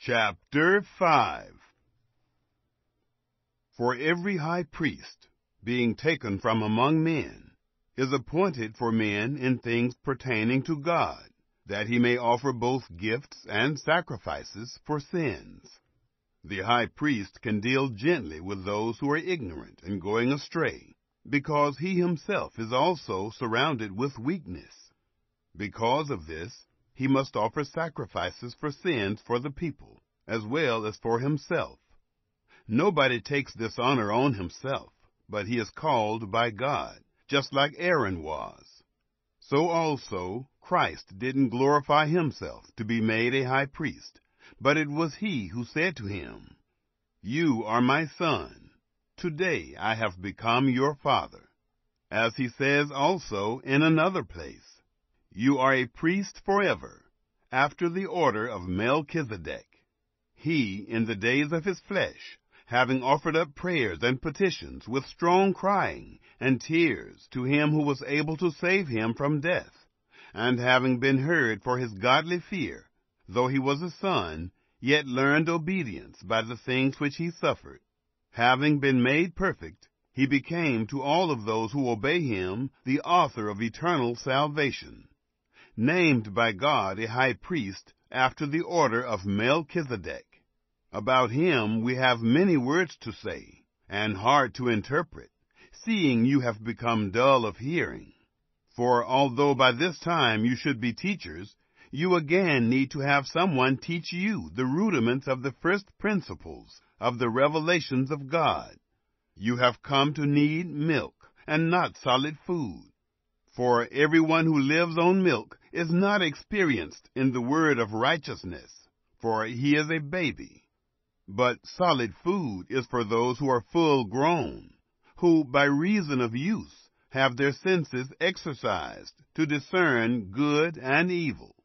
Chapter 5 For every high priest, being taken from among men, is appointed for men in things pertaining to God, that he may offer both gifts and sacrifices for sins. The high priest can deal gently with those who are ignorant and going astray, because he himself is also surrounded with weakness. Because of this, he must offer sacrifices for sins for the people, as well as for himself. Nobody takes this honor on himself, but he is called by God, just like Aaron was. So also, Christ didn't glorify himself to be made a high priest, but it was he who said to him, You are my son. Today I have become your father. As he says also in another place, you are a priest forever, after the order of Melchizedek. He, in the days of his flesh, having offered up prayers and petitions with strong crying and tears to him who was able to save him from death, and having been heard for his godly fear, though he was a son, yet learned obedience by the things which he suffered. Having been made perfect, he became to all of those who obey him the author of eternal salvation, named by God a high priest after the order of Melchizedek. About him we have many words to say, and hard to interpret, seeing you have become dull of hearing. For although by this time you should be teachers, you again need to have someone teach you the rudiments of the first principles of the revelations of God. You have come to need milk, and not solid food, for everyone who lives on milk is not experienced in the word of righteousness, for he is a baby. But solid food is for those who are full grown, who by reason of use have their senses exercised to discern good and evil.